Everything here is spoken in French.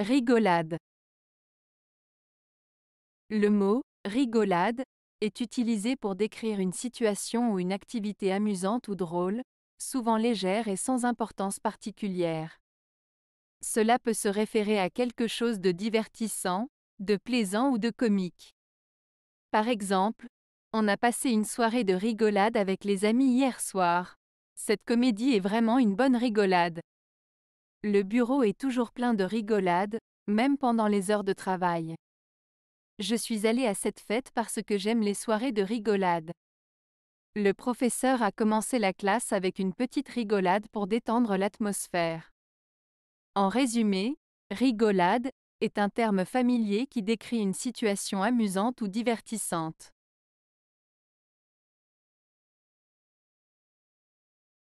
Rigolade. Le mot rigolade est utilisé pour décrire une situation ou une activité amusante ou drôle, souvent légère et sans importance particulière. Cela peut se référer à quelque chose de divertissant, de plaisant ou de comique. Par exemple, on a passé une soirée de rigolade avec les amis hier soir. Cette comédie est vraiment une bonne rigolade. Le bureau est toujours plein de rigolades, même pendant les heures de travail. Je suis allée à cette fête parce que j'aime les soirées de rigolade. Le professeur a commencé la classe avec une petite rigolade pour détendre l'atmosphère. En résumé, rigolade est un terme familier qui décrit une situation amusante ou divertissante.